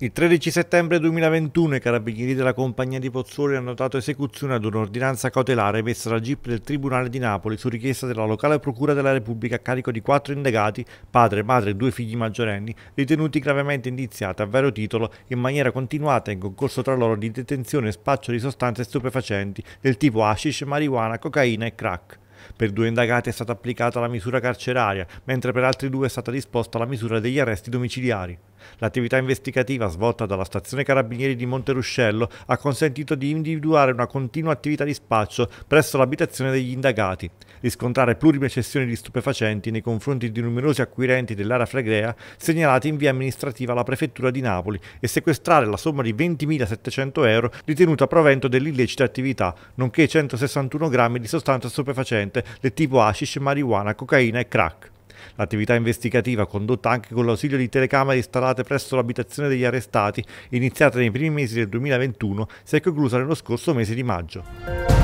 Il 13 settembre 2021 i carabinieri della compagnia di Pozzuoli hanno dato esecuzione ad un'ordinanza cautelare emessa dal GIP del Tribunale di Napoli su richiesta della locale procura della Repubblica a carico di quattro indagati, padre, madre e due figli maggiorenni, ritenuti gravemente indiziati a vero titolo in maniera continuata in concorso tra loro di detenzione e spaccio di sostanze stupefacenti del tipo hashish, marijuana, cocaina e crack. Per due indagati è stata applicata la misura carceraria, mentre per altri due è stata disposta la misura degli arresti domiciliari. L'attività investigativa svolta dalla stazione Carabinieri di Monteruscello ha consentito di individuare una continua attività di spaccio presso l'abitazione degli indagati, riscontrare plurime cessioni di stupefacenti nei confronti di numerosi acquirenti dell'area fregrea segnalati in via amministrativa alla Prefettura di Napoli e sequestrare la somma di 20.700 euro ritenuta provento dell'illecita attività, nonché 161 grammi di sostanza stupefacente stupefacente del tipo hashish, marijuana, cocaina e crack. L'attività investigativa, condotta anche con l'ausilio di telecamere installate presso l'abitazione degli arrestati, iniziata nei primi mesi del 2021, si è conclusa nello scorso mese di maggio.